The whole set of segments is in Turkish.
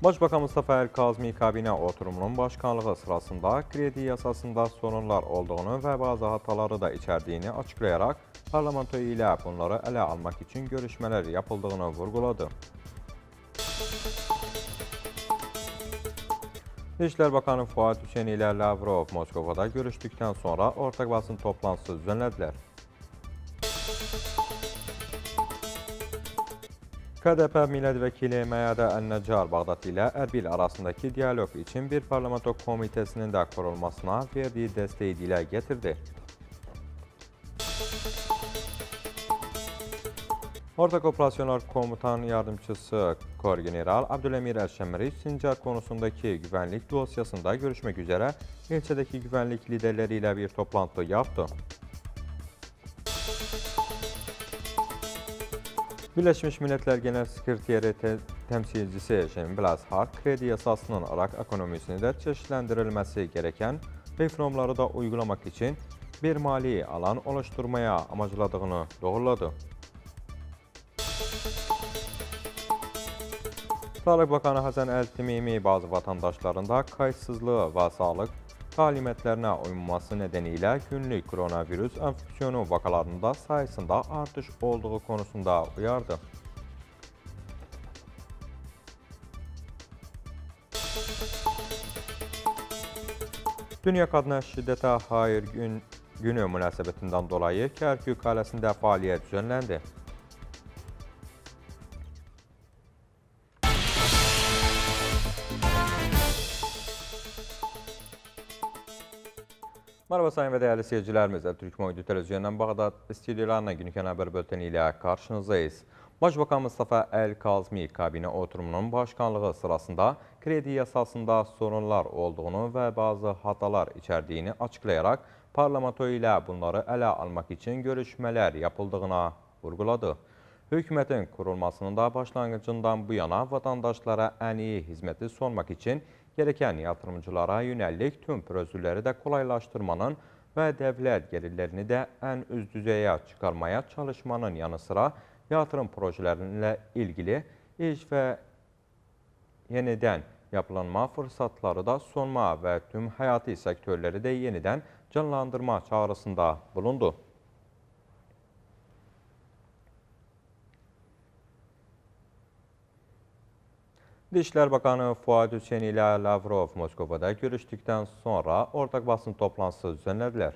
Başbakan Mustafa Əl-Kazmi kabinə oturumunun başkanlığı sırasında kredi yasasında sorunlar olduğunu ve bazı hataları da içerdiğini açıklayarak, parlamento ile bunları ele almak için görüşmeler yapıldığını vurguladı. İşler Bakanı Fuat Hüseyin ile Lavrov Moskovada görüştükten sonra ortak basın toplantısı düzenlediler. KDP milletvekili Meyyade El-Neccar Bağdat ile Erbil arasındaki diyalog için bir parlamento komitesinin de kurulmasına verdiği desteği dile getirdi. Ortak Operasyonlar Komutan Yardımcısı Korgeneral General Abdülemir Elşemri, Sincar konusundaki güvenlik dosyasında görüşmek üzere ilçedeki güvenlik liderleriyle bir toplantı yaptı. Birleşmiş Milletler Genel Sekreteri te temsilcisi Jean Blashart, kredi yasasının Irak ekonomisini de çeşitlendirilmesi gereken reformları da uygulamak için bir mali alan oluşturmaya amacladığını doğruladı. Sağlık Bakanı Hasan El-Timimi bazı vatandaşlarında kayıtsızlığı ve sağlık talimatlarına uyulması nedeniyle günlük koronavirüs enfüksiyonu vakalarında sayısında artış olduğu konusunda uyardı. Dünya Kadına Şiddete Hayır Gün günü münasebetinden dolayı Kerkük kaləsində faaliyet düzenlendi. Merhaba sayın ve değerli seyircilerimiz. Türk Moydu Televizyonu'ndan Bağdat stüdyolarına günlük haber bölteni ile karşınızdayız. Başbakan Mustafa El-Kazmi kabinə oturumunun başkanlığı sırasında kredi yasasında sorunlar olduğunu və bazı hatalar içərdiyini açıqlayaraq parlamento ilə bunları ələ almaq üçün görüşmələr yapıldığına vurguladı. Hökumətin kurulmasının da başlanğıcından bu yana vətəndaşlara ən iyi hizməti sormaq üçün gereken yatırımcılara yönelik tüm prosedürleri de kolaylaştırmanın ve devlet gelirlerini de en üst düzeye çıxarmaya çalışmanın yanı sıra yatırım projelərinlə ilgili iş ve yeniden yapılanma fırsatları da sonma ve tüm hayati sektörleri de yeniden canlandırma çağrısında bulundu. Dışişler Bakanı Fuat Hüseyin ile Lavrov Moskova'da görüştükten sonra ortak basın toplantısı düzenlediler.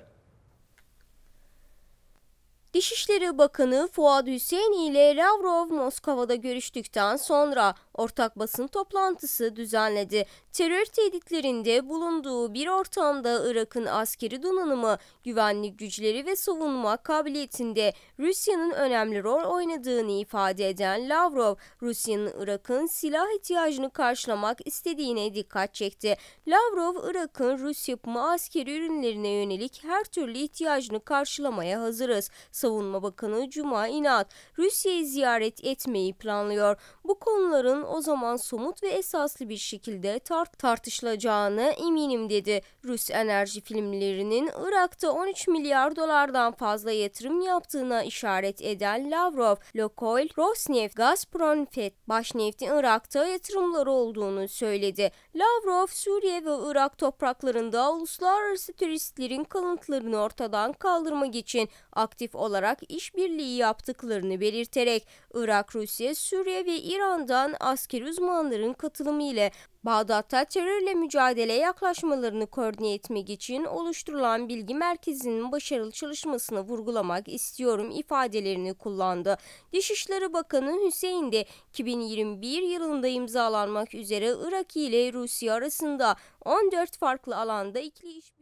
Dışişleri Bakanı Fuad Hüseyin ile Lavrov Moskova'da görüştükten sonra ortak basın toplantısı düzenledi. Terör tehditlerinde bulunduğu bir ortamda Irak'ın askeri donanımı, güvenlik güçleri ve savunma kabiliyetinde Rusya'nın önemli rol oynadığını ifade eden Lavrov, Rusya'nın Irak'ın silah ihtiyacını karşılamak istediğine dikkat çekti. Lavrov, Irak'ın Rus yapımı askeri ürünlerine yönelik her türlü ihtiyacını karşılamaya hazırız Savunma Bakanı Cuma İnat Rusya'yı ziyaret etmeyi planlıyor. Bu konuların o zaman somut ve esaslı bir şekilde tart tartışılacağını eminim dedi. Rus enerji filmlerinin Irak'ta 13 milyar dolardan fazla yatırım yaptığına işaret eden Lavrov, Lokoil, Rosneft, Gazprom, FED, Başneft'in Irak'ta yatırımları olduğunu söyledi. Lavrov, Suriye ve Irak topraklarında uluslararası turistlerin kalıntılarını ortadan kaldırmak için aktif olarak işbirliği yaptıklarını belirterek Irak, Rusya, Suriye ve İran'dan asker uzmanların katılımı ile Bağdat'ta terörle mücadele yaklaşmalarını koordine etmek için oluşturulan bilgi merkezinin başarılı çalışmasını vurgulamak istiyorum ifadelerini kullandı. Dışişleri Bakanı Hüseyin de 2021 yılında imzalanmak üzere Irak ile Rusya arasında 14 farklı alanda ikili iş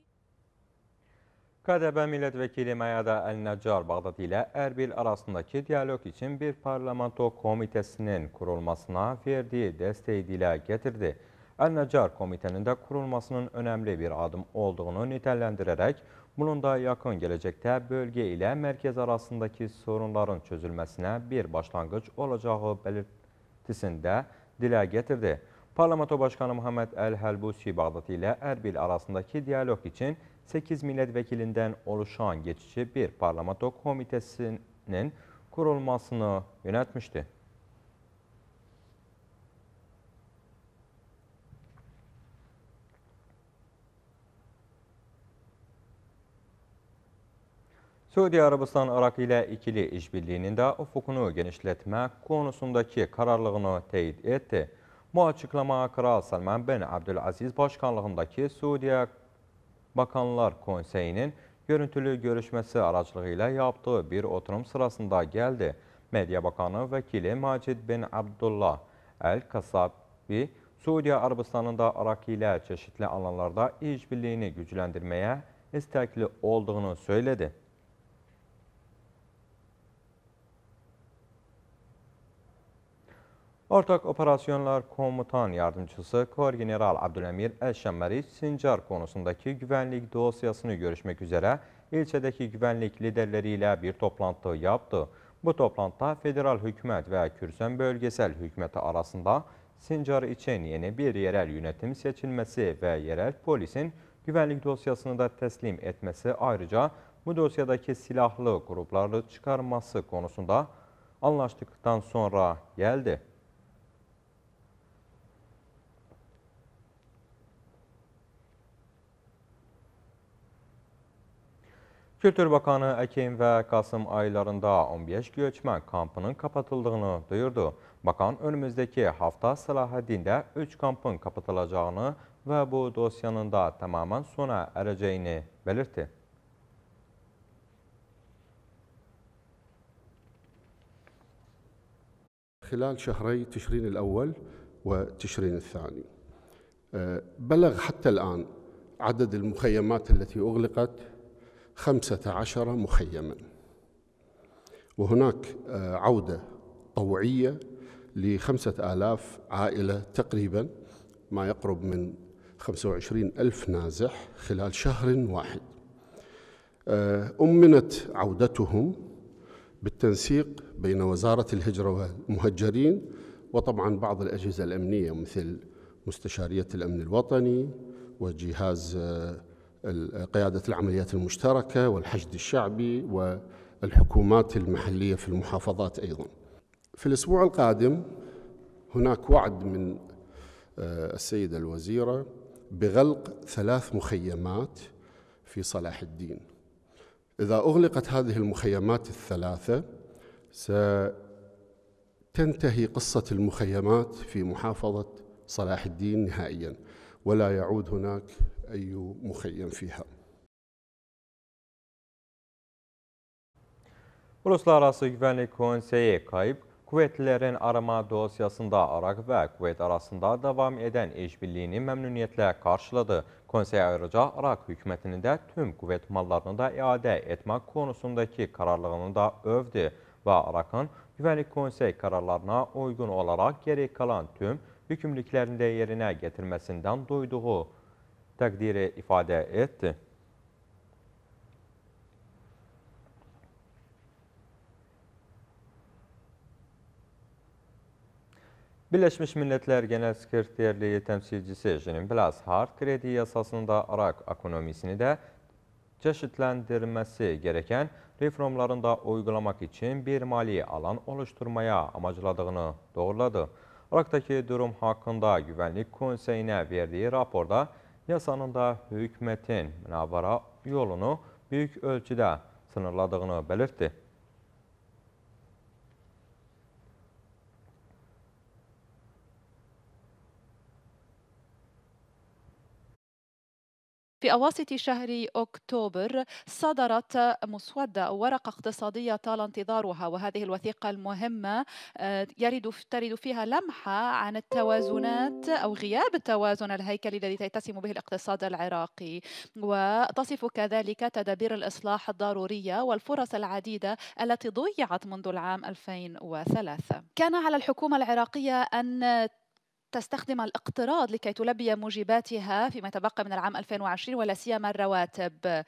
KDB Milletvekili Mayada El-Neccar Bağdat ile Erbil arasındaki diyalog için bir parlamento komitesinin kurulmasına verdiği desteği dile getirdi. El-Neccar komitenin de kurulmasının önemli bir adım olduğunu nitelendirerek bunun da yakın gelecekte bölge ile merkez arasındaki sorunların çözülmesine bir başlangıç olacağı belirtisinde dile getirdi. Parlamento Başkanı Muhammed El-Helbusi Bağdat ile Erbil arasındaki diyalog için 8 milletvekilinden oluşan geçici bir parlamento komitesinin kurulmasını yönetmişti. Suudi Arabistan Irak ile ikili işbirliğinin de ufukunu genişletme konusundaki kararlılığını teyit etti. Bu açıklama Kral Salman bin Abdülaziz başkanlığındaki Suudi Bakanlar Konseyi'nin görüntülü görüşmesi aracılığıyla yaptığı bir oturum sırasında geldi. Medya Bakanı Vekili Macid bin Abdullah El-Kasabi, Suudi Arabistanında Irak ile çeşitli alanlarda işbirliğini güçlendirmeye istekli olduğunu söyledi. Ortak Operasyonlar Komutan Yardımcısı Kor General Abdülemir Elşemmeri Sincar konusundaki güvenlik dosyasını görüşmek üzere ilçedeki güvenlik liderleriyle bir toplantı yaptı. Bu toplantıda federal hükümet ve Kürsen bölgesel hükümeti arasında Sincar için yeni bir yerel yönetim seçilmesi ve yerel polisin güvenlik dosyasını da teslim etmesi ayrıca bu dosyadaki silahlı grupları çıkarması konusunda anlaştıktan sonra geldi. Kültür Bakanı Ekim ve Kasım aylarında 15 göçmen kampının kapatıldığını duyurdu. Bakan önümüzdeki hafta Selahaddin'de 3 kampın kapatılacağını ve bu dosyanın da tamamen sona ereceğini belirtti. خلال شهري تشرين الأول وتشرين الثاني بلغ حتى الآن عدد المخيمات التي أغلقت خمسة عشر مخيما وهناك آه، عودة طوعية لخمسة آلاف عائلة تقريبا ما يقرب من وعشرين ألف نازح خلال شهر واحد آه، أمنت عودتهم بالتنسيق بين وزارة الهجرة والمهجرين وطبعا بعض الأجهزة الأمنية مثل مستشارية الأمن الوطني وجهاز آه، قيادة العمليات المشتركة والحشد الشعبي والحكومات المحلية في المحافظات أيضا في الأسبوع القادم هناك وعد من آه، السيدة الوزيرة بغلق ثلاث مخيمات في صلاح الدين إذا أغلقت هذه المخيمات الثلاثة ستنتهي قصة المخيمات في محافظة صلاح الدين نهائيا ولا يعود هناك أي مخيم فيها Uluslararası Güvenlik Konseyi kayıp kuvvetlilerin arama dosyasında Irak ve Kuvvet arasında devam eden işbirliğini memnuniyetle karşıladı. Konsey ayrıca Arak hükümetini de tüm kuvvet mallarını da iade etmek konusundaki kararlılığını da övdü ve Irak'ın Güvenlik Konsey kararlarına uygun olarak geri kalan tüm yükümlülüklerinde yerine getirmesinden duyduğu takdiri ifade etti. Birleşmiş Milletler Genel Sekreterliği temsilcisi Jean Blas Hart kredi yasasında Irak ekonomisini de çeşitlendirmesi gereken reformların da uygulamak için bir mali alan oluşturmaya amacladığını doğruladı. Irak'taki durum hakkında Güvenlik Konseyi'ne verdiği raporda yasanın da hökumətin münavara yolunu böyük ölçüdə sınırladığını belirtdi. في أواسط شهر أكتوبر صدرت مسودة أو ورقة اقتصادية طال انتظارها وهذه الوثيقة المهمة آه، يرد ترد فيها لمحة عن التوازنات أو غياب التوازن الهيكلي الذي تتسم به الاقتصاد العراقي وتصف كذلك تدابير الإصلاح الضرورية والفرص العديدة التي ضيعت منذ العام 2003 كان على الحكومة العراقية أن تستخدم الاقتراض لكي تلبي موجباتها فيما تبقى من العام 2020 ولا سيما الرواتب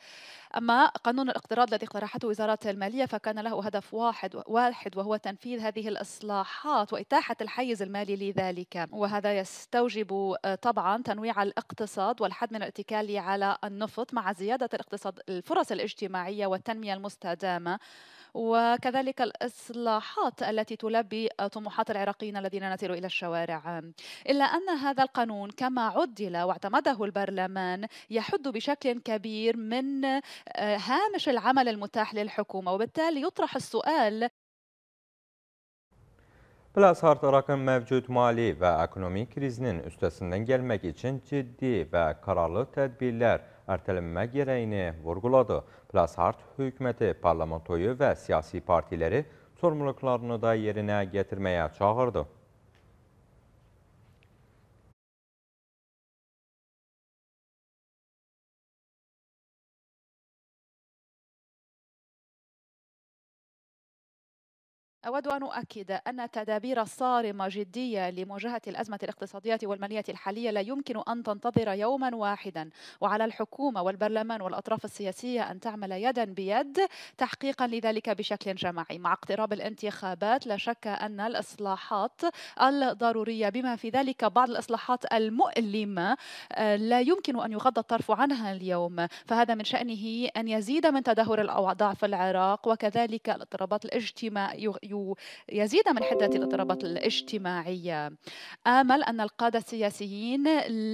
أما قانون الاقتراض الذي اقترحته وزارة المالية فكان له هدف واحد واحد وهو تنفيذ هذه الإصلاحات وإتاحة الحيز المالي لذلك وهذا يستوجب آه، طبعا تنويع الاقتصاد والحد من الاتكال على النفط مع زيادة الاقتصاد الفرص الاجتماعية والتنمية المستدامة وكذلك الإصلاحات التي تلبي طموحات العراقيين الذين نزلوا إلى الشوارع إلا أن هذا القانون كما عدل واعتمده البرلمان يحد بشكل كبير من آه، هامش العمل المتاح للحكومة وبالتالي يطرح السؤال Plasart Irak'ın mevcut mali və ekonomik krizinin üstəsindən gəlmək üçün ciddi və qararlı tədbirlər ərtələnmə gərəyini vurguladı. Lashart hükümeti, parlamentoyu və siyasi partileri sorumluluqlarını da yerinə yetirməyə çağırdı. أود أن أؤكد أن التدابير الصارمة جدية لمواجهة الأزمة الاقتصادية والمالية الحالية لا يمكن أن تنتظر يوما واحدا وعلى الحكومة والبرلمان والأطراف السياسية أن تعمل يدا بيد تحقيقا لذلك بشكل جماعي مع اقتراب الانتخابات لا شك أن الإصلاحات الضرورية بما في ذلك بعض الإصلاحات المؤلمة لا يمكن أن يغض الطرف عنها اليوم فهذا من شأنه أن يزيد من تدهور الأوضاع في العراق وكذلك الاضطرابات الاجتماعية يزيد من حدة الاضطرابات الاجتماعية آمل أن القادة السياسيين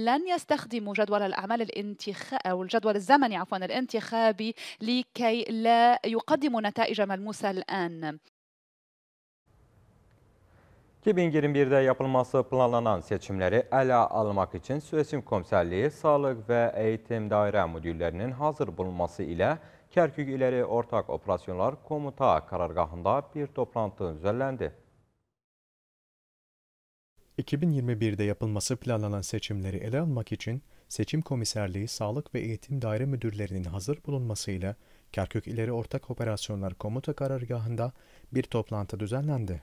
لن يستخدموا جدول الأعمال الانتخ... أو الجدول الزمني عفوا الانتخابي لكي لا يقدموا نتائج ملموسة الآن. 2021-də yapılması planlanan seçimləri ələ almaq üçün Süresim Komissarlığı Sağlıq və Eğitim Dairə Müdürlərinin hazır bulunması ilə Kerkük İleri Ortak Operasyonlar Komuta karargahında bir toplantı düzenlendi. 2021'de yapılması planlanan seçimleri ele almak için Seçim Komiserliği Sağlık ve Eğitim Daire Müdürlerinin hazır bulunmasıyla Kerkük İleri Ortak Operasyonlar Komuta Karargahı'nda bir toplantı düzenlendi.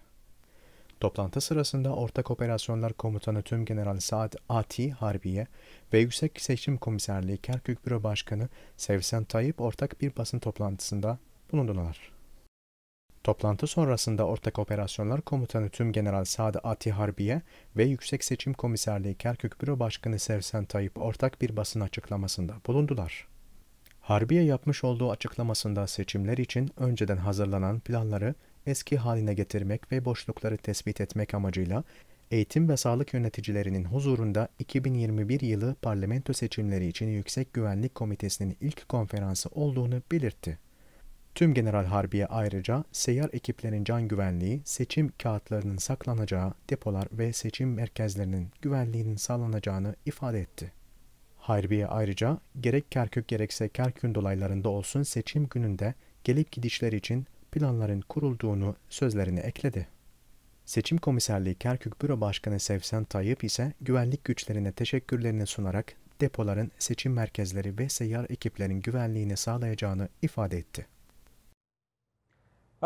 Toplantı sırasında Ortak Operasyonlar Komutanı Tüm General Saad Ati Harbiye ve Yüksek Seçim Komiserliği Kerkük Büro Başkanı Sevsen Tayyip ortak bir basın toplantısında bulundular. Toplantı sonrasında Ortak Operasyonlar Komutanı Tüm General Saad Ati Harbiye ve Yüksek Seçim Komiserliği Kerkük Büro Başkanı Sevsen Tayyip ortak bir basın açıklamasında bulundular. Harbiye yapmış olduğu açıklamasında seçimler için önceden hazırlanan planları eski haline getirmek ve boşlukları tespit etmek amacıyla eğitim ve sağlık yöneticilerinin huzurunda 2021 yılı parlamento seçimleri için Yüksek Güvenlik Komitesi'nin ilk konferansı olduğunu belirtti. Tüm General Harbiye ayrıca seyyar ekiplerin can güvenliği, seçim kağıtlarının saklanacağı depolar ve seçim merkezlerinin güvenliğinin sağlanacağını ifade etti. Harbiye ayrıca gerek Kerkük gerekse Kerkün dolaylarında olsun seçim gününde gelip gidişler için planların kurulduğunu sözlerine ekledi. Seçim Komiserliği Kerkük Büro Başkanı Sevsen Tayyip ise güvenlik güçlerine teşekkürlerini sunarak depoların seçim merkezleri ve seyyar ekiplerin güvenliğini sağlayacağını ifade etti.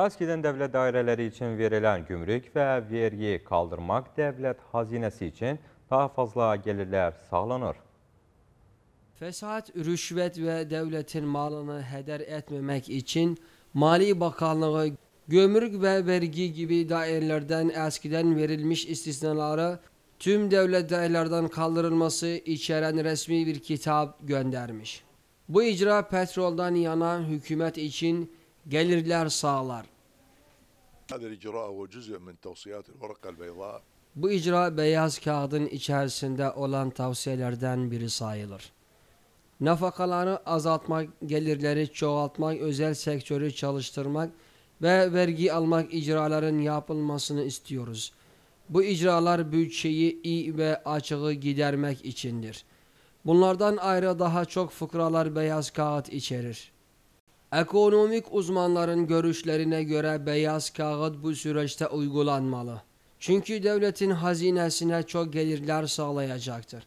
Eskiden devlet daireleri için verilen gümrük ve vergi kaldırmak devlet hazinesi için daha fazla gelirler sağlanır. Fesat, rüşvet ve devletin malını heder etmemek için Mali Bakanlığı gömrük ve vergi gibi dairelerden eskiden verilmiş istisnaları tüm devlet dairelerden kaldırılması içeren resmi bir kitap göndermiş. Bu icra petroldan yana hükümet için gelirler sağlar. Bu icra beyaz kağıdın içerisinde olan tavsiyelerden biri sayılır nafakaları azaltmak, gelirleri çoğaltmak, özel sektörü çalıştırmak ve vergi almak icraların yapılmasını istiyoruz. Bu icralar bütçeyi iyi ve açığı gidermek içindir. Bunlardan ayrı daha çok fıkralar beyaz kağıt içerir. Ekonomik uzmanların görüşlerine göre beyaz kağıt bu süreçte uygulanmalı. Çünkü devletin hazinesine çok gelirler sağlayacaktır.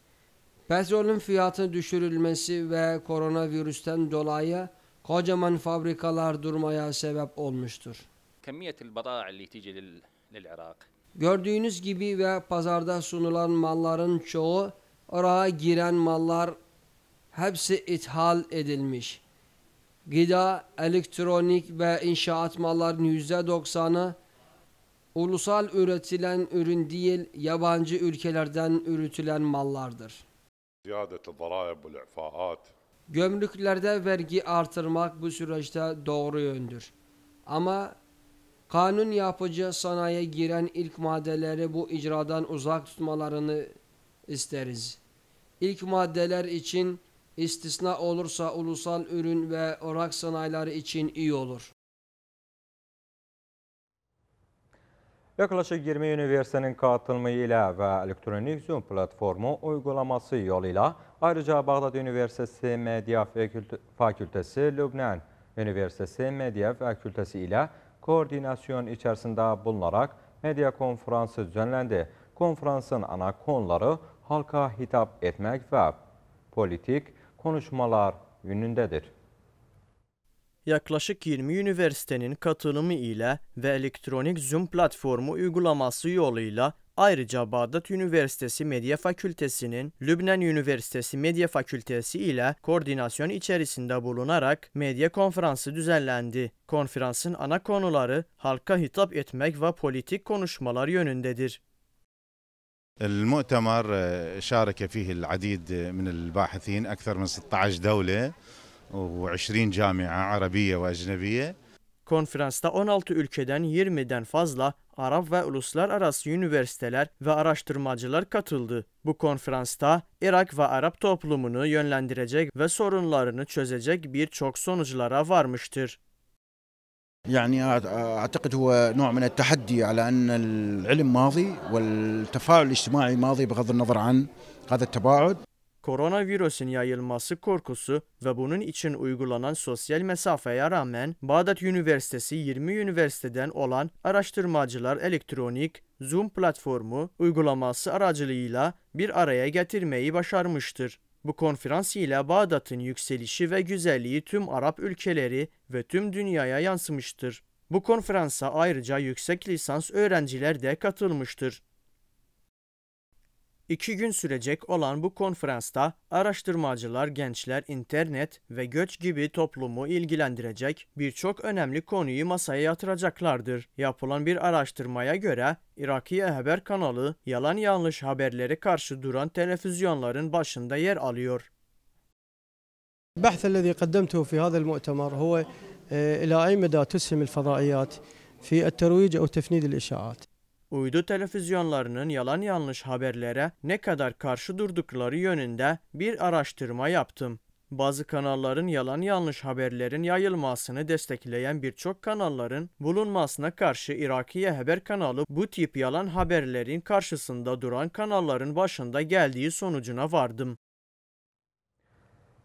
Petrolün fiyatı düşürülmesi ve koronavirüsten dolayı kocaman fabrikalar durmaya sebep olmuştur. Gördüğünüz gibi ve pazarda sunulan malların çoğu Irak'a giren mallar hepsi ithal edilmiş. Gıda, elektronik ve inşaat mallarının %90'ı ulusal üretilen ürün değil yabancı ülkelerden üretilen mallardır. Gömrüklerde vergi artırmak bu süreçte doğru yöndür. Ama kanun yapıcı sanayiye giren ilk maddeleri bu icradan uzak tutmalarını isteriz. İlk maddeler için istisna olursa ulusal ürün ve orak sanayileri için iyi olur. Yaklaşık 20 üniversitenin katılımıyla ve elektronik Zoom platformu uygulaması yoluyla ayrıca Bağdat Üniversitesi Medya Fakültesi, Lübnan Üniversitesi Medya Fakültesi ile koordinasyon içerisinde bulunarak medya konferansı düzenlendi. Konferansın ana konuları halka hitap etmek ve politik konuşmalar yönündedir yaklaşık 20 üniversitenin katılımı ile ve elektronik Zoom platformu uygulaması yoluyla Ayrıca Bağdat Üniversitesi Medya Fakültesi'nin Lübnan Üniversitesi Medya Fakültesi ile koordinasyon içerisinde bulunarak medya konferansı düzenlendi. Konferansın ana konuları halka hitap etmek ve politik konuşmalar yönündedir. المؤتمر شارك فيه العديد من الباحثين أكثر من 16 دولة 20 camiye Arabiye ve Ecnebiye. Konferansta 16 ülkeden 20'den fazla Arap ve uluslararası üniversiteler ve araştırmacılar katıldı. Bu konferansta Irak ve Arap toplumunu yönlendirecek ve sorunlarını çözecek birçok sonuçlara varmıştır. يعني اعتقد هو نوع من التحدي على ان العلم ماضي والتفاعل الاجتماعي ماضي بغض النظر عن هذا التباعد Koronavirüsün yayılması korkusu ve bunun için uygulanan sosyal mesafeye rağmen Bağdat Üniversitesi 20 üniversiteden olan araştırmacılar elektronik Zoom platformu uygulaması aracılığıyla bir araya getirmeyi başarmıştır. Bu konferans ile Bağdat'ın yükselişi ve güzelliği tüm Arap ülkeleri ve tüm dünyaya yansımıştır. Bu konferansa ayrıca yüksek lisans öğrenciler de katılmıştır. İki gün sürecek olan bu konferansta araştırmacılar, gençler, internet ve göç gibi toplumu ilgilendirecek birçok önemli konuyu masaya yatıracaklardır. Yapılan bir araştırmaya göre İrakiye Haber kanalı yalan yanlış haberlere karşı duran televizyonların başında yer alıyor. البحث الذي قدمته في هذا المؤتمر هو إلى أي مدى تسهم الفضائيات في الترويج أو تفنيد الإشاعات uydu televizyonlarının yalan yanlış haberlere ne kadar karşı durdukları yönünde bir araştırma yaptım. Bazı kanalların yalan yanlış haberlerin yayılmasını destekleyen birçok kanalların bulunmasına karşı Irakiye Haber kanalı bu tip yalan haberlerin karşısında duran kanalların başında geldiği sonucuna vardım.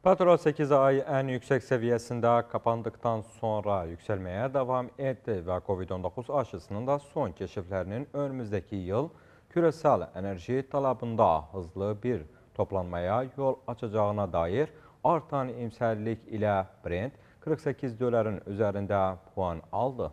Petrol 8 ay ən yüksək səviyyəsində qapandıqdan sonra yüksəlməyə davam etdi və COVID-19 aşısının da son keşiflərinin önümüzdəki yıl kürəsəl enerji talabında hızlı bir toplanmaya yol açacağına dair artan imsəllik ilə Brent 48 doların üzərində puan aldı.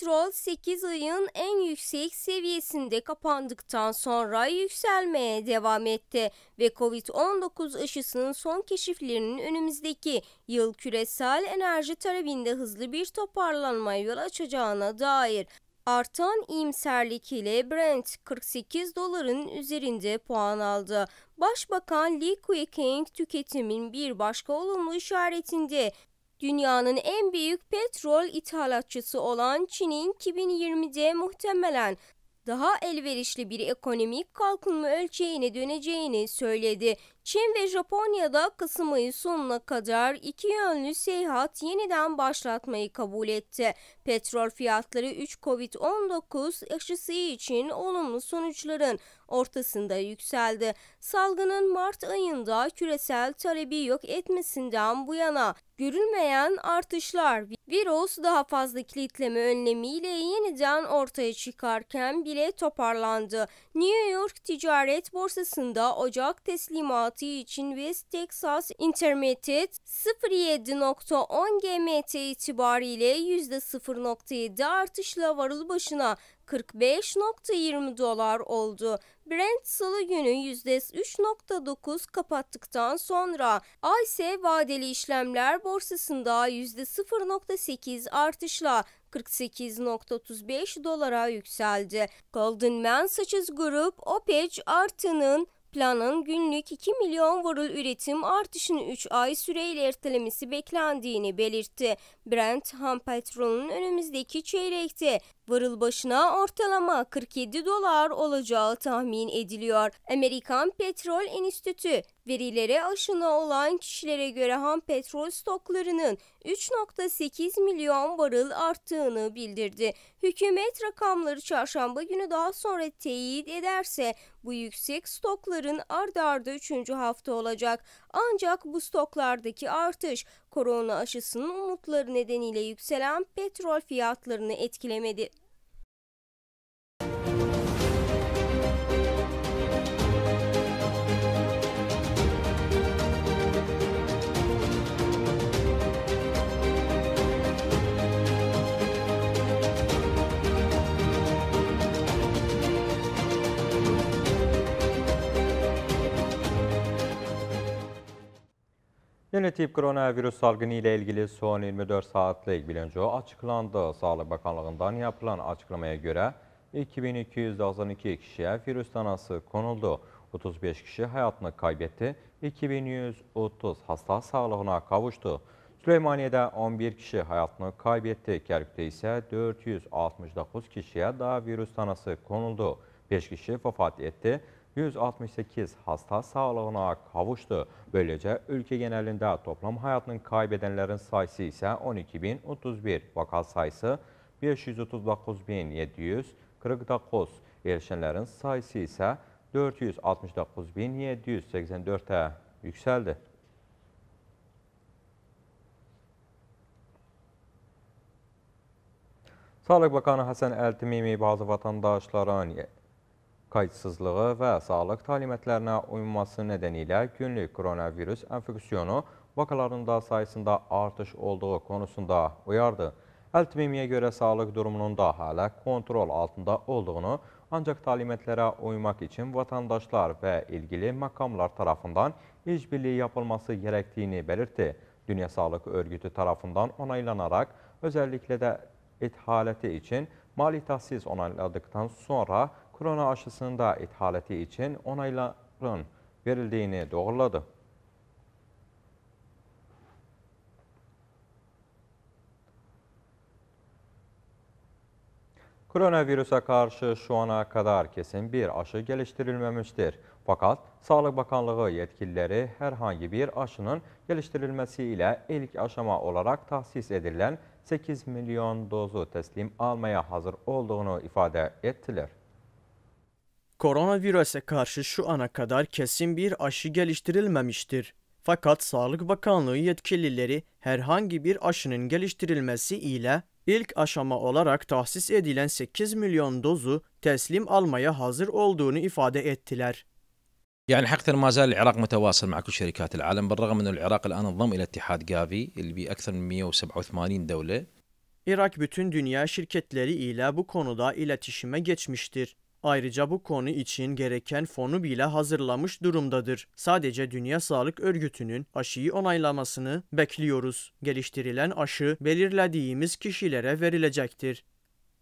Petrol 8 ayın en yüksek seviyesinde kapandıktan sonra yükselmeye devam etti ve Covid-19 aşısının son keşiflerinin önümüzdeki yıl küresel enerji talebinde hızlı bir toparlanmaya yol açacağına dair Artan iyimserlik ile Brent 48 doların üzerinde puan aldı. Başbakan Lee Kuei-keung tüketimin bir başka olumlu işaretinde Dünyanın en büyük petrol ithalatçısı olan Çin'in 2020'de muhtemelen daha elverişli bir ekonomik kalkınma ölçeğine döneceğini söyledi. Çin ve Japonya'da Kasım ayı sonuna kadar iki yönlü seyahat yeniden başlatmayı kabul etti. Petrol fiyatları 3 Covid-19 aşısı için olumlu sonuçların ortasında yükseldi. Salgının Mart ayında küresel talebi yok etmesinden bu yana görülmeyen artışlar virüs daha fazla kilitleme önlemiyle yeniden ortaya çıkarken bile toparlandı. New York Ticaret Borsası'nda Ocak teslimatı tesisatı için West Texas Intermediate 07.10 GMT itibariyle %0.7 artışla varıl başına 45.20 dolar oldu. Brent salı günü %3.9 kapattıktan sonra AYSE vadeli işlemler borsasında %0.8 artışla 48.35 dolara yükseldi. Goldman Sachs Group OPEC artının Planın günlük 2 milyon varıl üretim artışını 3 ay süreyle ertelemesi beklendiğini belirtti. Brent ham petrolün önümüzdeki çeyrekte varıl başına ortalama 47 dolar olacağı tahmin ediliyor. Amerikan Petrol Enstitüsü verilere aşina olan kişilere göre ham petrol stoklarının 3.8 milyon varıl arttığını bildirdi. Hükümet rakamları çarşamba günü daha sonra teyit ederse bu yüksek stokların ardarda arda 3. hafta olacak. Ancak bu stoklardaki artış korona aşısının umutları nedeniyle yükselen petrol fiyatlarını etkilemedi. Yeni tip koronavirüs salgını ile ilgili son 24 saatlik ilgilenince açıklandı. Sağlık Bakanlığı'ndan yapılan açıklamaya göre 2292 kişiye virüs tanısı konuldu. 35 kişi hayatını kaybetti. 2130 hasta sağlığına kavuştu. Süleymaniye'de 11 kişi hayatını kaybetti. Kerkük'te ise 469 kişiye daha virüs tanısı konuldu. 5 kişi vefat etti. 168 hasta sağlığına kavuştu. Böylece ülke genelinde toplam hayatının kaybedenlerin sayısı ise 12.031 vaka sayısı 539.749 erişenlerin sayısı ise 469.784'e yükseldi. Sağlık Bakanı Hasan Eltimimi bazı vatandaşların Kayıtsızlığı və sağlıq talimətlərinə uyulması nədənilə günlük koronavirus enfeksiyonu vakalarında sayısında artış olduğu konusunda uyardı. Əltmimiyə görə sağlıq durumunun da hala kontrol altında olduğunu, ancaq talimətlərə uymak için vatandaşlar və ilgili makamlar tarafından işbirliği yapılması gerektiğini belirtti. Dünya Sağlık Örgütü tarafından onaylanarak özellikle de et için mali tahsis onayladıktan sonra korona aşısının da ithaleti için onayların verildiğini doğruladı. Koronavirüse karşı şu ana kadar kesin bir aşı geliştirilmemiştir. Fakat Sağlık Bakanlığı yetkilileri herhangi bir aşının geliştirilmesiyle ilk aşama olarak tahsis edilen 8 milyon dozu teslim almaya hazır olduğunu ifade ettiler. Koronavirüse karşı şu ana kadar kesin bir aşı geliştirilmemiştir. Fakat Sağlık Bakanlığı yetkilileri herhangi bir aşının geliştirilmesi ile ilk aşama olarak tahsis edilen 8 milyon dozu teslim almaya hazır olduğunu ifade ettiler. يعني حقيقة ما زال العراق متواصل مع كل شركات العالم بالرغم أن العراق الآن انضم إلى اتحاد جافي اللي بأكثر من 187 دولة. Irak bütün dünya şirketleri ile bu konuda iletişime geçmiştir. Ayrıca bu konu için gereken fonu bile hazırlamış durumdadır. Sadece Dünya Sağlık Örgütü'nün aşıyı onaylamasını bekliyoruz. Geliştirilen aşı belirlediğimiz kişilere verilecektir.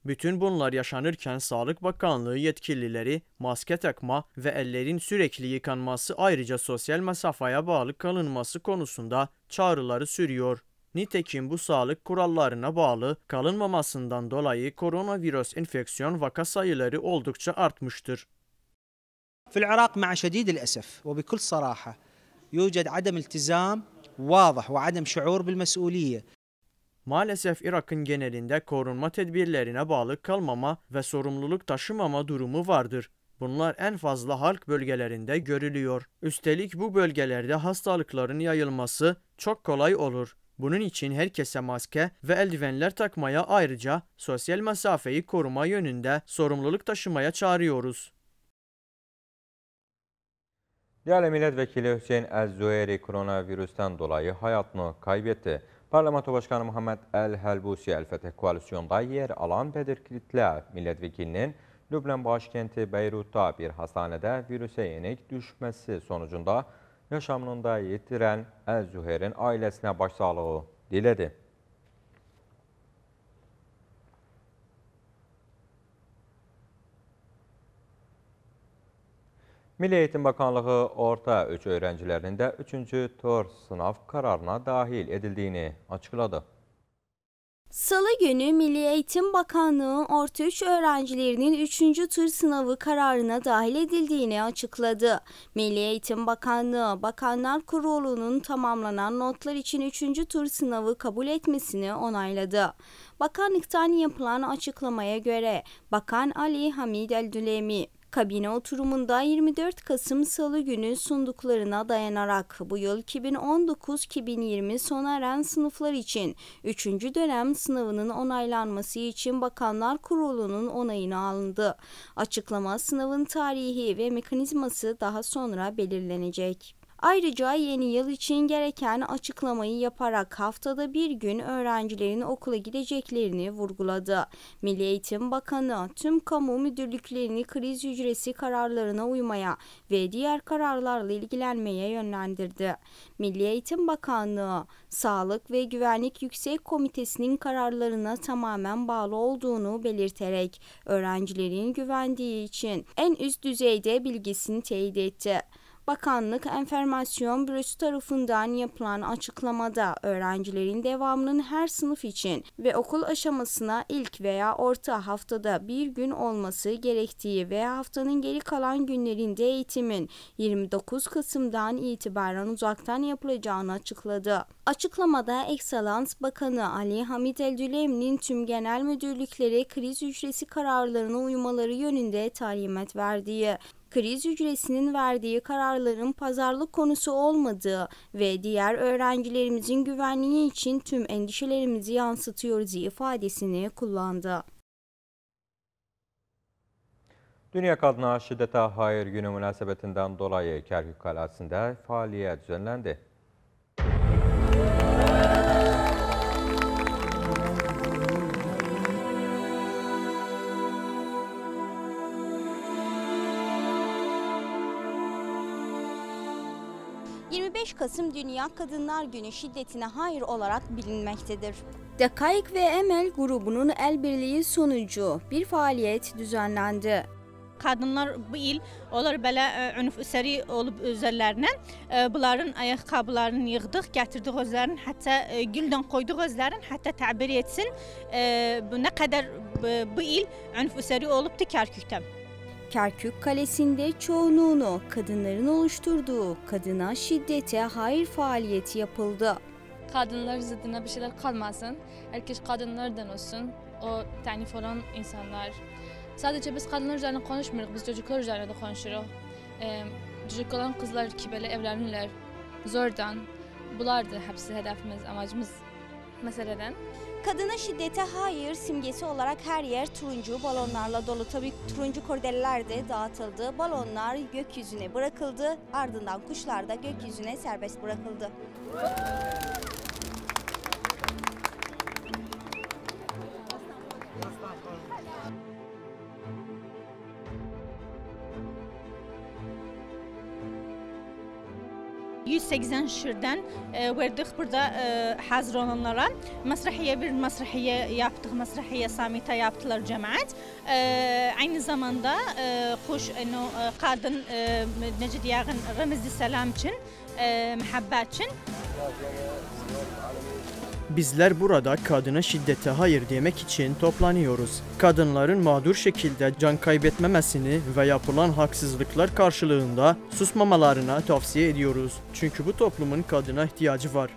Bütün bunlar yaşanırken Sağlık Bakanlığı yetkilileri maske takma ve ellerin sürekli yıkanması ayrıca sosyal mesafeye bağlı kalınması konusunda çağrıları sürüyor. Nitekim bu sağlık kurallarına bağlı kalınmamasından dolayı koronavirüs enfeksiyon vaka sayıları oldukça artmıştır. Fil في العراق مع شديد الأسف وبكل adam, يوجد عدم ve adam, وعدم bil, بالمسؤولية Maalesef Irak'ın genelinde korunma tedbirlerine bağlı kalmama ve sorumluluk taşımama durumu vardır. Bunlar en fazla halk bölgelerinde görülüyor. Üstelik bu bölgelerde hastalıkların yayılması çok kolay olur. Bunun için herkese maske ve eldivenler takmaya ayrıca sosyal mesafeyi koruma yönünde sorumluluk taşımaya çağırıyoruz. Değerli Milletvekili Hüseyin El-Zuheri koronavirüsten dolayı hayatını kaybetti. Parlamento Başkanı Muhammed El-Helbusi El-Feteh koalisyonda yer alan Bedir Kilitler milletvekilinin Lübnan başkenti Beyrut'ta bir hastanede virüse yenik düşmesi sonucunda yaşamında yetirən Əl-Züheyrin ailəsinə başsağlığı dilədi. Milli Eğitim Bakanlığı orta üç öğrencilərinin də üçüncü tur sınav qararına dahil edildiyini açıqladı. Salı günü Milli Eğitim Bakanlığı orta üç öğrencilerinin 3. tür sınavı kararına dahil edildiğini açıkladı. Milli Eğitim Bakanlığı, Bakanlar Kurulu'nun tamamlanan notlar için 3. tur sınavı kabul etmesini onayladı. Bakanlıktan yapılan açıklamaya göre Bakan Ali Hamid Eldülemi, Kabine oturumunda 24 Kasım Salı günü sunduklarına dayanarak bu yıl 2019-2020 sona eren sınıflar için 3. dönem sınavının onaylanması için Bakanlar Kurulu'nun onayını alındı. Açıklama sınavın tarihi ve mekanizması daha sonra belirlenecek. Ayrıca yeni yıl için gereken açıklamayı yaparak haftada bir gün öğrencilerin okula gideceklerini vurguladı. Milli Eğitim Bakanı tüm kamu müdürlüklerini kriz hücresi kararlarına uymaya ve diğer kararlarla ilgilenmeye yönlendirdi. Milli Eğitim Bakanlığı, Sağlık ve Güvenlik Yüksek Komitesi'nin kararlarına tamamen bağlı olduğunu belirterek öğrencilerin güvendiği için en üst düzeyde bilgisini teyit etti. Bakanlık Enformasyon Bürosu tarafından yapılan açıklamada öğrencilerin devamının her sınıf için ve okul aşamasına ilk veya orta haftada bir gün olması gerektiği ve haftanın geri kalan günlerinde eğitimin 29 Kasım'dan itibaren uzaktan yapılacağını açıkladı. Açıklamada Eksalans Bakanı Ali Hamid Eldülemin tüm genel müdürlüklere kriz ücreti kararlarına uymaları yönünde talimat verdiği, kriz hücresinin verdiği kararların pazarlık konusu olmadığı ve diğer öğrencilerimizin güvenliği için tüm endişelerimizi yansıtıyoruz ifadesini kullandı. Dünya kadına şiddete hayır günü münasebetinden dolayı Kerkük Kalesi'nde faaliyet düzenlendi. Kasım Dünya Kadınlar Günü şiddetine hayır olarak bilinmektedir. Dakayık ve Emel grubunun el birliği sonucu bir faaliyet düzenlendi. Kadınlar bu il olur belə ünüf e, üsəri olub özəllərindən, e, bunların ayaqqabılarını yığdıq, gətirdik özlərinin, hətta e, güldən qoyduq özlərinin, hətta təbir etsin. Bu nə qədər bu il ünüf üsəri olubdu Kərkükdə. Kerkük Kalesi'nde çoğunluğunu kadınların oluşturduğu kadına şiddete hayır faaliyeti yapıldı. Kadınlar zıddına bir şeyler kalmasın, herkes kadınlardan olsun, o tanif olan insanlar. Sadece biz kadınlar üzerine konuşmuyoruz, biz çocuklar üzerine de konuşuyoruz. Ee, çocuk olan kızlar ki böyle evlenirler, zordan. Bulardı hepsi hedefimiz, amacımız meseleden. Kadına şiddete hayır simgesi olarak her yer turuncu balonlarla dolu. Tabii turuncu kordeliler de dağıtıldı. Balonlar gökyüzüne bırakıldı. Ardından kuşlar da gökyüzüne serbest bırakıldı. 80 şirden e, verdik burada e, hazır olanlara. Masrahiye bir masrahiye yaptık, masrahiye samita yaptılar cemaat. E, aynı zamanda kuş, kadın, Necid Yağın, Remzi Selam için, muhabbet için bizler burada kadına şiddete hayır demek için toplanıyoruz. Kadınların mağdur şekilde can kaybetmemesini ve yapılan haksızlıklar karşılığında susmamalarına tavsiye ediyoruz. Çünkü bu toplumun kadına ihtiyacı var.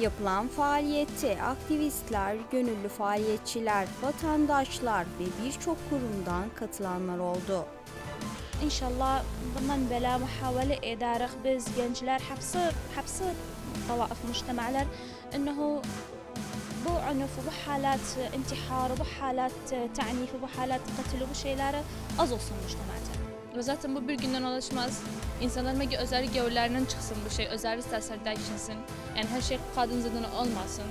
Yapılan faaliyette aktivistler, gönüllü faaliyetçiler, vatandaşlar ve birçok kurumdan katılanlar oldu. İnşallah ضمن bela محاولة إدارة biz gençler hepsi hepsi طوائف مجتمعler انه بو عنف وبو حالات انتحار وبو حالات تعنيف bu حالات قتل وبو şeylere az olsun müştemelde. Ve zaten bu bir günden oluşmaz. İnsanlar belki özel gövlerinden çıksın bu şey, özel istersen değişsin. Yani her şey kadın zaten olmasın.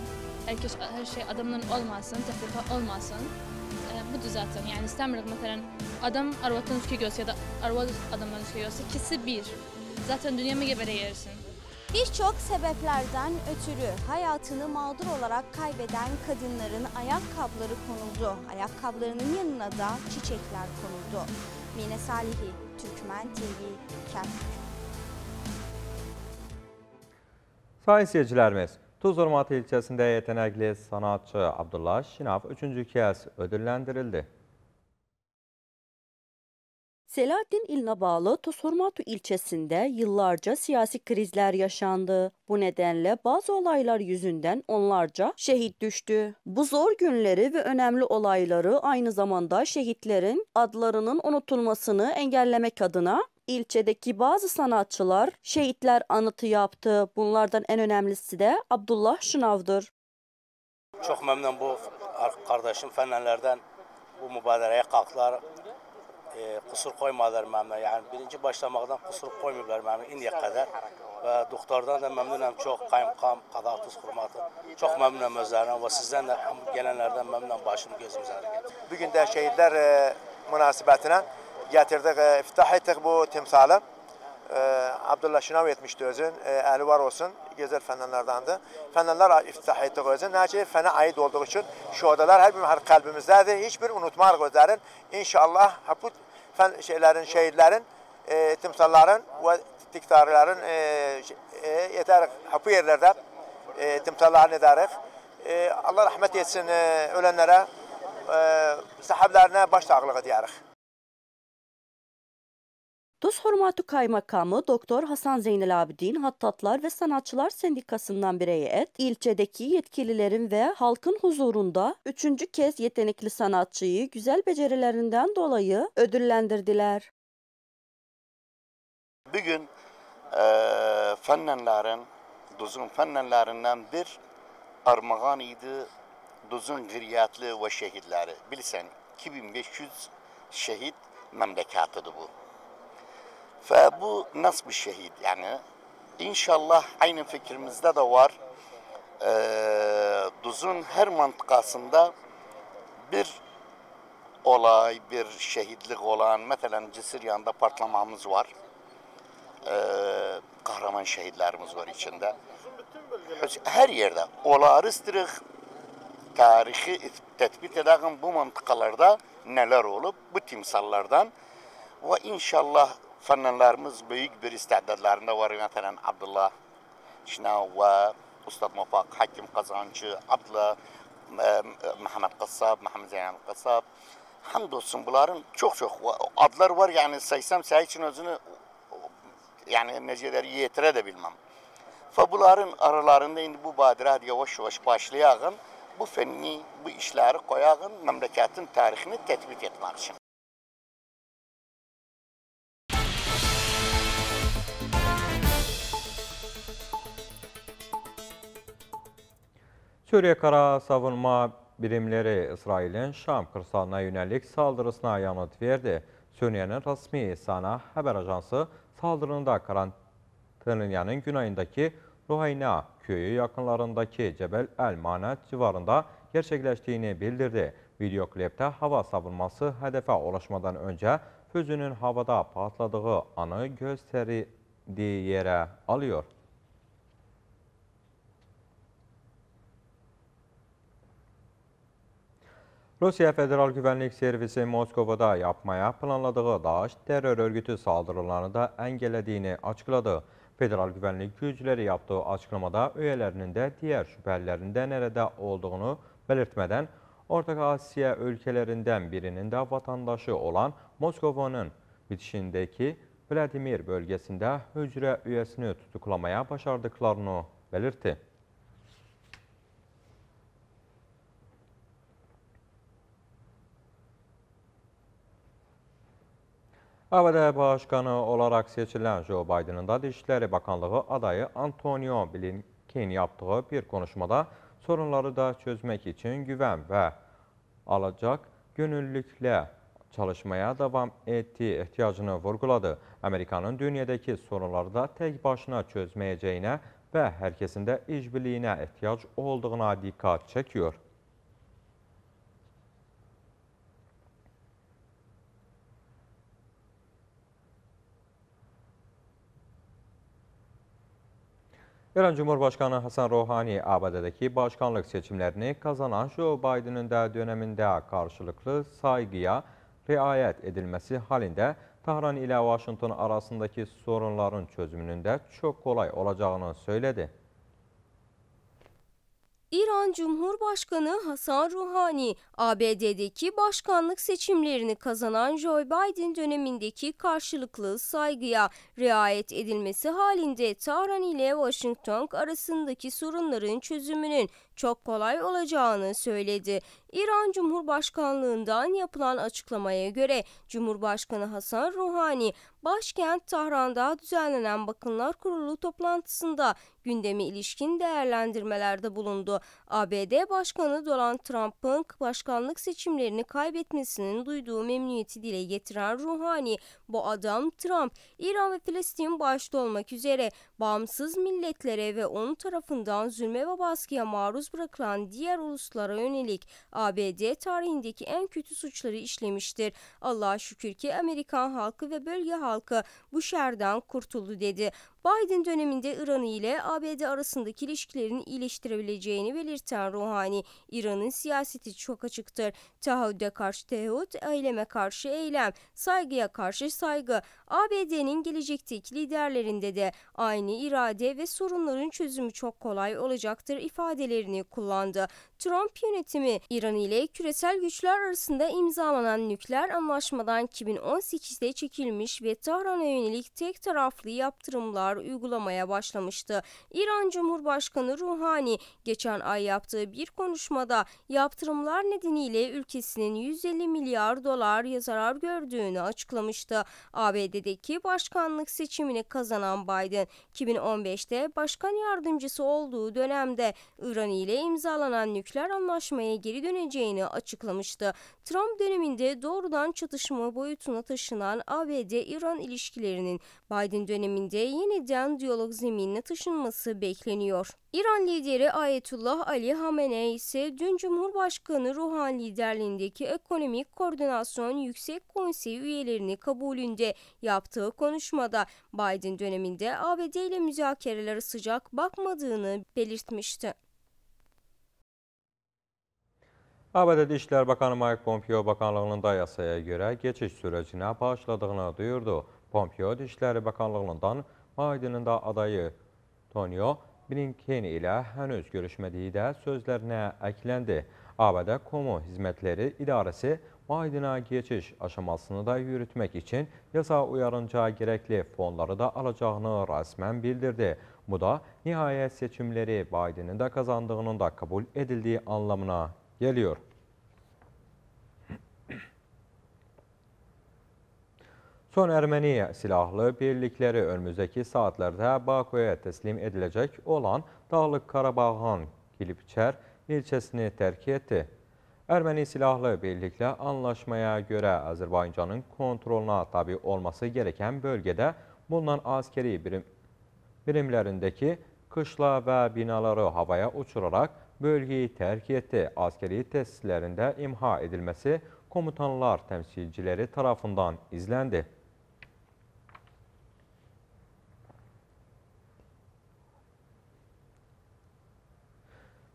Herkes, her şey adamdan olmasın, tefrika olmasın. E, budur zaten. Yani istemirik mesela adam arvatdan üstü göz ya da arvat adamdan üstü gözse ikisi bir. Zaten dünyamı gebere yersin. Birçok sebeplerden ötürü hayatını mağdur olarak kaybeden kadınların ayakkabıları konuldu. Ayakkabılarının yanına da çiçekler konuldu. Mine Salihi, Türkmen TV, Kerkük. Sayın seyircilerimiz, Tuzurmat ilçesinde yetenekli sanatçı Abdullah Şinaf 3. kez ödüllendirildi. Selahattin iline bağlı Tosormatu ilçesinde yıllarca siyasi krizler yaşandı. Bu nedenle bazı olaylar yüzünden onlarca şehit düştü. Bu zor günleri ve önemli olayları aynı zamanda şehitlerin adlarının unutulmasını engellemek adına ilçedeki bazı sanatçılar şehitler anıtı yaptı. Bunlardan en önemlisi de Abdullah Şınav'dır. Çok memnun bu kardeşim Fenerlerden bu mübadeleye kalktılar e, kusur koymadılar mənim. Yani birinci başlamaqdan kusur qoymayıblar mənim indiyə qədər. Və doktordan da məmnunam çox, qayımqam, qadatız hurmatı. Çox məmnunam özlərindən və sizdən də gələnlərdən məmnunam başım gözüm üzərində. Bu gün də şəhidlər e, münasibətinə getirdik e, iftah etdik bu timsalı. E, Abdullah Şinav etmişdi özün, e, əli var olsun, gözəl fənənlərdandır. Fənənlər iftah etti özün, nəci fənə aid olduğu üçün şuhadalar hər bir hər qəlbimizdədir. Heç bir unutmarıq özlərin. İnşallah bu fən şeylərin, şəhidlərin, e, timsalların və tiktarların e, e, yetərik, bu yerlərdə e, timsallarını edərik. E, Allah rəhmət etsin e, ölənlərə, e, sahəblərinə baş sağlığı deyərik. Düz Hormatü Kaymakamı Doktor Hasan Zeynel Abidin Hattatlar ve Sanatçılar Sendikası'ndan bir et, ilçedeki yetkililerin ve halkın huzurunda üçüncü kez yetenekli sanatçıyı güzel becerilerinden dolayı ödüllendirdiler. Bugün e, fennenlerin, Duz'un fennenlerinden bir armağan idi Duz'un giriyatlı ve şehitleri. Bilsen 2500 şehit memlekatidir bu. Ve bu nasıl bir şehit yani? İnşallah aynı fikrimizde de var. Ee, Duz'un her mantıkasında bir olay, bir şehitlik olan, mesela Cisiryan'da patlamamız var. Ee, kahraman şehitlerimiz var içinde. Her yerde. Olarıstırıq Tarihi tətbit edəqin bu mantıqalarda neler olup bu timsallardan ve inşallah Fenlerimiz büyük bir istedadlarında var. Mesela Abdullah Şina ve Ustad Mufak Hakim Kazancı, Abdullah e, Mehmet Kassab, Mehmet Zeynep Kassab. Hamdolsun bunların çok çok adlar var yani saysam sayı için özünü yani neceleri yetire de bilmem. Fabuların aralarında indi bu badire yavaş yavaş başlayalım. Bu fenni, bu işleri koyalım memleketin tarihini tetbik etmek için. Suriye Kara Savunma Birimleri İsrail'in Şam kırsalına yönelik saldırısına yanıt verdi. Suriye'nin resmi sana haber ajansı saldırında Karantina'nın güneyindeki Ruhayna köyü yakınlarındaki Cebel El Manet civarında gerçekleştiğini bildirdi. Video klipte hava savunması hedefe ulaşmadan önce füzünün havada patladığı anı gösterildiği yere alıyor. Rusiya Federal Güvenlik Servisi Moskova'da yapmaya planladığı DAEŞ terör örgütü saldırılarını da engellediğini açıkladı. Federal güvenlik gücləri yaptığı açıklamada üyelerinin de diğer şübhəlilərin nerede olduğunu belirtmeden Orta Asya ülkelerinden birinin de vatandaşı olan Moskovanın bitişindeki Vladimir bölgesinde hücrə üyesini tutuklamaya başardıqlarını belirtti. ABD Başkanı olarak seçilen Joe Biden'ın da dişleri Bakanlığı adayı Antonio Blinken yaptığı bir konuşmada sorunları da çözmek için güven ve alacak gönüllülükle çalışmaya devam ettiği ihtiyacını vurguladı. Amerika'nın dünyadaki sorunları da tek başına çözmeyeceğine ve herkesin de işbirliğine ihtiyaç olduğuna dikkat çekiyor. İran Cumhurbaşqanı Hasan Rohani ABŞ-dəki başkanlıq seçimlərini qazanan Joe Bidenin də dönəmində qarşılıqlı sayğıya riayət edilməsi halində Tahran ilə Vaşinqton arasındakı sorunların çözümünün də çox kolay olacağını söylədi. İran Cumhurbaşkanı Hasan Ruhani, ABD'deki başkanlık seçimlerini kazanan Joe Biden dönemindeki karşılıklı saygıya riayet edilmesi halinde Tahran ile Washington arasındaki sorunların çözümünün çok kolay olacağını söyledi. İran Cumhurbaşkanlığından yapılan açıklamaya göre Cumhurbaşkanı Hasan Rouhani, başkent Tahran'da düzenlenen Bakanlar Kurulu toplantısında gündemi ilişkin değerlendirmelerde bulundu. ABD Başkanı Donald Trump'ın başkanlık seçimlerini kaybetmesinin duyduğu memnuniyeti dile getiren Rouhani, bu adam Trump, İran ve Filistin başta olmak üzere bağımsız milletlere ve onun tarafından zulme ve baskıya maruz maruz bırakılan diğer uluslara yönelik ABD tarihindeki en kötü suçları işlemiştir. Allah'a şükür ki Amerikan halkı ve bölge halkı bu şerden kurtuldu dedi. Biden döneminde İran ile ABD arasındaki ilişkilerin iyileştirebileceğini belirten Rouhani, İran'ın siyaseti çok açıktır. Taahhüde karşı taahhüt, eyleme karşı eylem, saygıya karşı saygı. ABD'nin gelecekteki liderlerinde de aynı irade ve sorunların çözümü çok kolay olacaktır ifadelerini kullandı. Trump yönetimi İran ile küresel güçler arasında imzalanan nükleer anlaşmadan 2018'de çekilmiş ve Tahran'a yönelik tek taraflı yaptırımlar kararlar uygulamaya başlamıştı. İran Cumhurbaşkanı Ruhani geçen ay yaptığı bir konuşmada yaptırımlar nedeniyle ülkesinin 150 milyar dolar zarar gördüğünü açıklamıştı. ABD'deki başkanlık seçimini kazanan Biden 2015'te başkan yardımcısı olduğu dönemde İran ile imzalanan nükleer anlaşmaya geri döneceğini açıklamıştı. Trump döneminde doğrudan çatışma boyutuna taşınan ABD-İran ilişkilerinin Biden döneminde yine yeniden diyalog zeminine taşınması bekleniyor. İran lideri Ayetullah Ali Hamenei ise dün Cumhurbaşkanı Ruhan liderliğindeki Ekonomik Koordinasyon Yüksek Konseyi üyelerini kabulünde yaptığı konuşmada Biden döneminde ABD ile müzakerelere sıcak bakmadığını belirtmişti. ABD Dışişlər Bakanı Mike Pompeo bakanlığının da yasaya görə keçid sürecinə başladığını duyurdu. Pompeo Dışişləri Bakanlığından aydınında adayı Tonio Blinken ile henüz görüşmediği de sözlerine eklendi. ABD Komu hizmetleri İdarəsi Maydına geçiş aşamasını da yürütmek için yasa uyarınca gerekli fonları da alacağını resmen bildirdi. Bu da nihayet seçimleri Biden'in de kazandığının da kabul edildiği anlamına geliyor. Son Ermeni silahlı birlikleri önümüzdeki saatlerde Baku'ya teslim edilecek olan Dağlık Karabağ'ın Kilipçer ilçesini terk etti. Ermeni silahlı birlikle anlaşmaya göre Azerbaycan'ın kontroluna tabi olması gereken bölgede bulunan askeri birim, birimlerindeki kışla ve binaları havaya uçurarak bölgeyi terk etti. Askeri tesislerinde imha edilmesi komutanlar temsilcileri tarafından izlendi.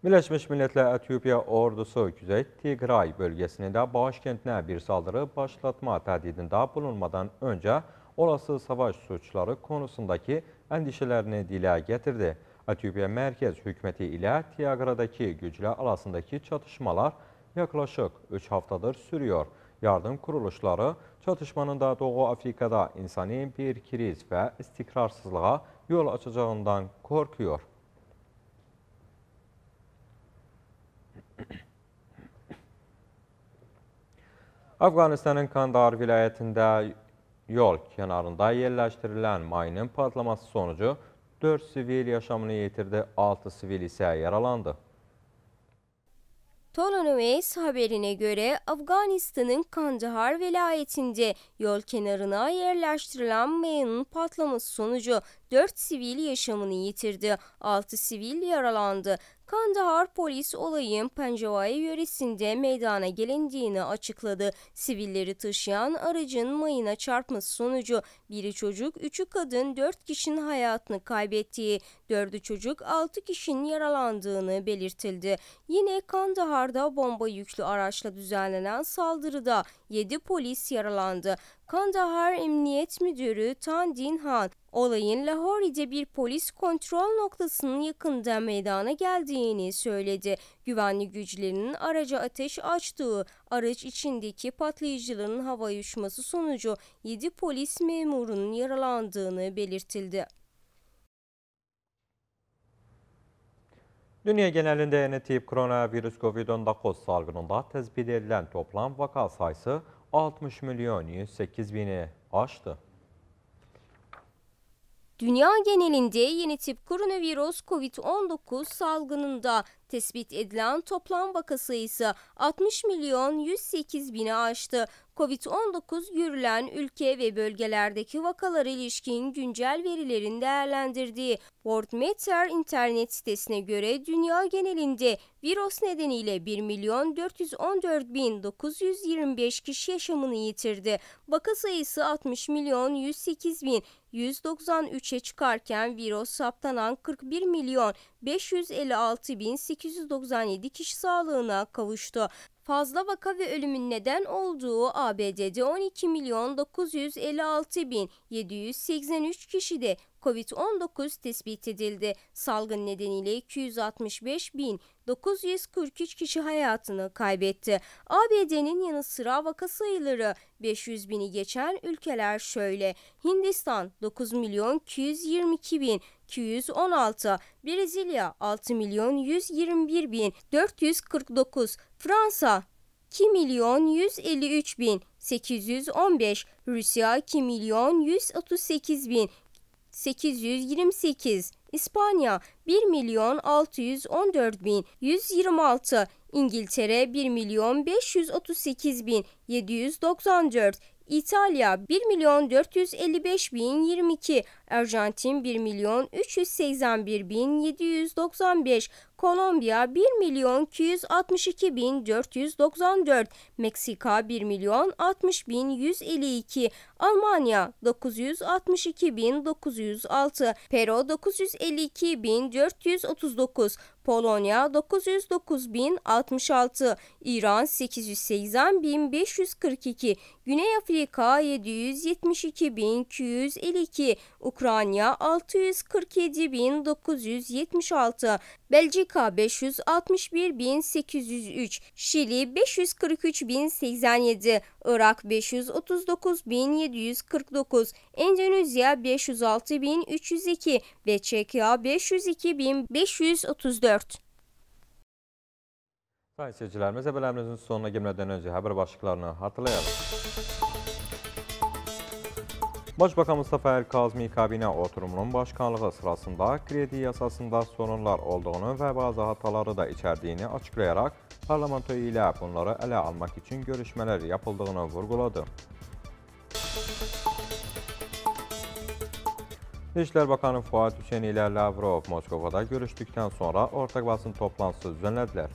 Birleşmiş Milletler Etiyopya ordusu Kuzey Tigray bölgesinde başkentine bir saldırı başlatma tehdidinde bulunmadan önce olası savaş suçları konusundaki endişelerini dile getirdi. Etiyopya Merkez Hükümeti ile Tigray'daki güçler arasındaki çatışmalar yaklaşık 3 haftadır sürüyor. Yardım kuruluşları çatışmanın da Doğu Afrika'da insani bir kriz ve istikrarsızlığa yol açacağından korkuyor. Afganistan'ın Kandahar vilayetinde yol kenarında yerleştirilen mayının patlaması sonucu 4 sivil yaşamını yitirdi, 6 sivil ise yaralandı. Tolonoves haberine göre Afganistan'ın Kandahar vilayetinde yol kenarına yerleştirilen mayının patlaması sonucu 4 sivil yaşamını yitirdi, 6 sivil yaralandı. Kandahar polis olayın Pencavaya yöresinde meydana gelindiğini açıkladı. Sivilleri taşıyan aracın mayına çarpması sonucu biri çocuk, üçü kadın, dört kişinin hayatını kaybettiği, dördü çocuk, altı kişinin yaralandığını belirtildi. Yine Kandahar'da bomba yüklü araçla düzenlenen saldırıda yedi polis yaralandı. Kandahar Emniyet Müdürü Tan Han. Olayın Lahori'de bir polis kontrol noktasının yakında meydana geldiğini söyledi. Güvenli güçlerinin araca ateş açtığı, araç içindeki patlayıcıların havaya uçması sonucu 7 polis memurunun yaralandığını belirtildi. Dünya genelinde yeni yönetip koronavirüs COVID-19 salgınında tespit edilen toplam vaka sayısı 60 milyon 108 bini aştı. Dünya genelinde yeni tip koronavirüs COVID-19 salgınında Tespit edilen toplam vaka sayısı 60 milyon 108 bini aştı. Covid-19 yürülen ülke ve bölgelerdeki vakalara ilişkin güncel verilerin değerlendirdiği World Meter internet sitesine göre dünya genelinde virüs nedeniyle 1 milyon 414 bin 925 kişi yaşamını yitirdi. Vaka sayısı 60 milyon 108 bin 193'e çıkarken virüs saptanan 41 milyon 556.897 kişi sağlığına kavuştu. Fazla vaka ve ölümün neden olduğu ABD'de 12 milyon 956 bin 783 kişide COVID-19 tespit edildi. Salgın nedeniyle 265 bin 943 kişi hayatını kaybetti. ABD'nin yanı sıra vaka sayıları 500 bini geçen ülkeler şöyle. Hindistan 9 milyon 222 bin 216, Brezilya 6 milyon 121 bin 449, Fransa 2 milyon 153 bin 815, Rusya 2 milyon 138 bin 828, İspanya 1 milyon 614 bin 126, İngiltere 1 milyon 538 bin 794, İtalya 1 milyon 455 bin 22, Arjantin 1 milyon 381 bin 795, Kolombiya 1 milyon 262 bin 494, Meksika 1 milyon 60 bin 152, Almanya 962 bin 906, Peru 952 bin 439, Polonya 909.066, İran 880.542, Güney Afrika 772.252, Ukrayna 647.976, Belçika 561.803, Şili 543.087, Irak 539.749, Endonezya 506.302 ve Çekya 502.534. 4. Sayın seyircilerimiz haberlerimizin sonuna girmeden önce haber başlıklarını hatırlayalım. Başbakan Mustafa El Kazmi kabine oturumunun başkanlığı sırasında kredi yasasında sorunlar olduğunu ve bazı hataları da içerdiğini açıklayarak parlamento ile bunları ele almak için görüşmeler yapıldığını vurguladı. İçişlər Bakanı Fuad Hüseyni ilə Lavrov Moskovada görüşdükdən sonra ortaq basın toplantısı düzənlədilər.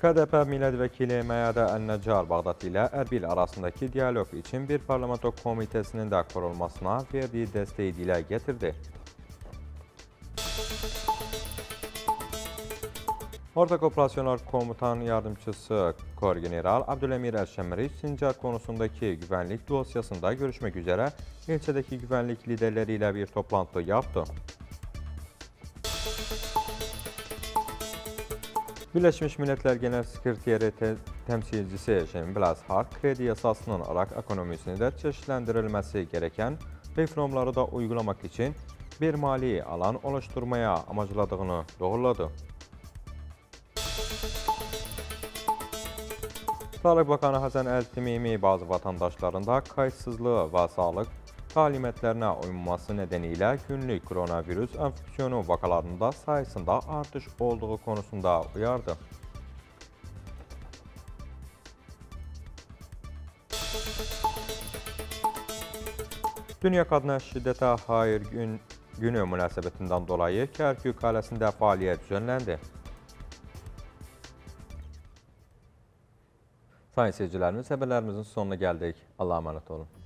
KDP millət vəkili Məyədə Əlnəcar Bağdat ilə Ərbil arasındakı diyaloq üçün bir parlamento komitəsinin də qurulmasına verdiyi dəstəyi dilə getirdi. Ortak Operasyonlar Komutan Yardımcısı Korgeneral Abdülemir Elşemeri, Sincar konusundaki güvenlik dosyasında görüşmek üzere ilçedeki güvenlik liderleriyle bir toplantı yaptı. Birleşmiş Milletler Genel Sekreteri te Temsilcisi Jean Blas Hart, kredi yasasının Irak ekonomisini de çeşitlendirilmesi gereken reformları da uygulamak için bir mali alan oluşturmaya amacladığını doğruladı. Sağlıq Bakanı Həsən Əl-Timimi bazı vətəndaşlarında kayıtsızlığı ve sağlık qalimətlərinə uyulması nedeniyle günlük koronavirüs enfeksiyonu vakalarında sayısında artış olduğu konusunda uyardı. Dünya Kadına Şiddete Hayır gün, Günü münasibətindən dolayı Kərkük qaləsində faaliyet düzenləndi. Sayın seyircilərimiz, xəbərlərimizin sonuna gəldik. Allah'a əmanət olun.